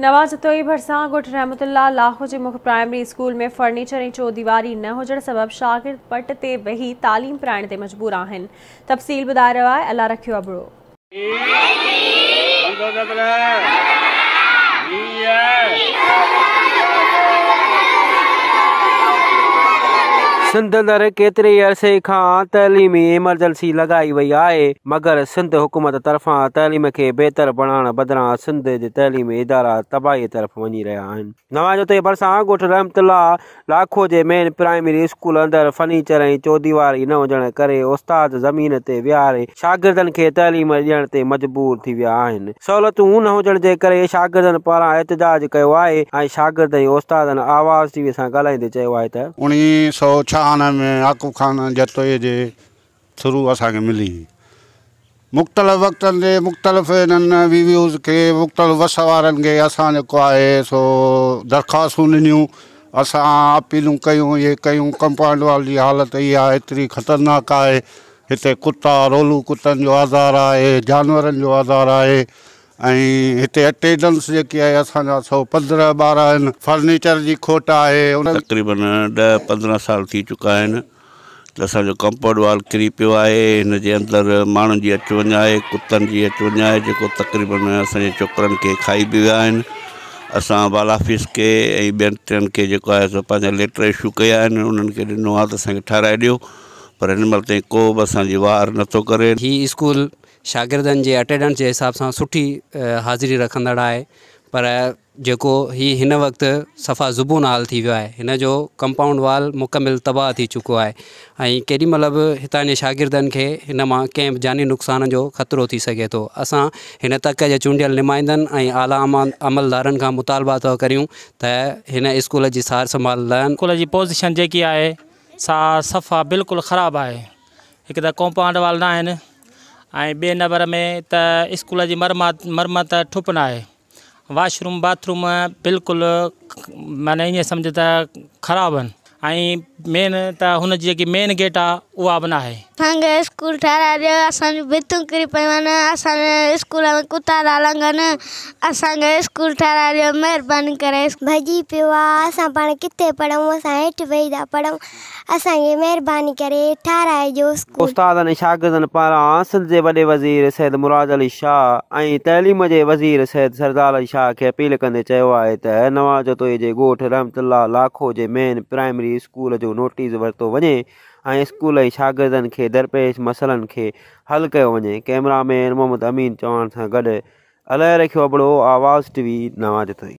नवाज़ जतोई भरिसां ॻुढ़ु रहमत लाहौर जे मुख्य प्राइमरी स्कूल में फर्नीचर ऐं चो दीवारी न हुजण सबबि शागिर्दु पट ते वही तालीम पाइण ते मजबूर आहिनि तफ़ील सिंध केतिरे अरसे खां तलीमी एमरजेंसी लगाई वही है मगर सिंध हुकूमत तरफा तइलीम के बेहतर बनान बदिरां सिंध जे तइलीमी इदारा तबाहीअ तरफ़ वञी रहिया नवाज उते भरिसां ॻोठ रहमतुल्ला लाखो जे मेन प्राइमरी स्कूल अंदर फर्नीचर ऐं चौदीवारी न हुजण करे उस्ताद ज़मीन ते विहारे शागिर्दनि खे तइलीम ॾियण ते मजबूर थी विया आहिनि न हुजण जे करे शागिर्दनि पारां एहतजाज कयो शागिर्द ऐं आवाज़ टीवीअ सां ॻाल्हाईंदे चयो आहे त में आकूब ख़ान जत जे थ्रू असांखे मिली मुख़्तलिफ़ वक़्तनि ते मुख़्तलिफ़ हिननि विव्यूज़ खे मुख़्तलिफ़ वस वारनि खे असां जेको आहे सो दरख़्वास्तूं ॾिनियूं असां अपीलूं कयूं इहे कयूं कंपाउंड वाल जी हालति इहा हेतिरी ख़तरनाक आहे हिते कुता रोलू कुतनि जो आधार आहे जानवरनि जो आधार आहे ऐं हिते जेकी आहे असांजा सौ पंद्रहं फर्नीचर जी खोट आहे तक़रीबन ॾह पंद्रहं साल थी चुका आहिनि त असांजो कंपाउंड वाल किरी पियो आहे हिन जे अंदरि माण्हुनि जी अचु वञु आहे कुतनि जी अचु वञु आहे जेको तक़रीबन असांजे छोकिरनि खे खाई बि विया आहिनि असां बाल ऑफिस खे ऐं ॿियनि टिनि खे जेको आहे पंहिंजा लेटर इशू कया आहिनि उन्हनि खे ॾिनो आहे त असांखे ॾियो पर हिन महिल ताईं को बि असांजी वार नथो करे शागिर्दनि जे अटेंडेंस के हिसाब से सुठी हाज़िरी रखंदड़ आहे पर जेको हीउ हिन सफ़ा ज़ुबून हाल थी वियो आहे जो कंपाउंड वाल मुकमिल तबाह थी चुको है ऐं केॾीमहिल बि इतान जे शागिर्दनि खे जानी नुक़सान जो ख़तरो थी सघे थो असां हिन तक के चूडियल नुमाइंदनि ऐं आला अमल मुतालबा तो करूँ त हिन सार संभाल स्कूल जी पोज़ीशन जेकी आहे सा सफ़ा बिल्कुल खराब है हिकु त कॉम्पाउंड वाल न आहिनि बे नंबर में त स्कूल की मरमत मरमत ठुप ना वॉशरूम बाथरूम बिल्कुल माना ये समझ त ख़राबु ऐं मेन त हुनजी जेकी मेन गेट आहे उहा बि न आहे हाणे स्कूल ठाहिराए ॾियो असांजूं भितूं किरी पियूं आहिनि असांजे स्कूल में कुता था लंघनि असांखे स्कूल ठाहिराए ॾियो महिरबानी करे भॼी पियो आहे असां पाण किथे पढ़ूं असां हेठि वेही था पढ़ूं असांखे महिरबानी करे ठाहिराइजो उस्तादनि शागिर्दनि पारां सिंध जे वॾे वज़ीर सैद मुराद अली शाह ऐं तइलीम जे वज़ीर सैद सरदार अली शाह खे अपील कंदे चयो आहे त नवाज़ तोई जे ॻोठु रहमत लाखो जे मेन प्राइमरी बि स्कूल जो नोटिस वरितो वञे स्कूल जे शागिर्दनि खे दरपेश मसइलनि खे हल कयो वञे कैमरामैन मोहम्मद अमीन चौहान से गड अलहर खे अबड़ो आवाज़ टीवी नवाज़ ताईं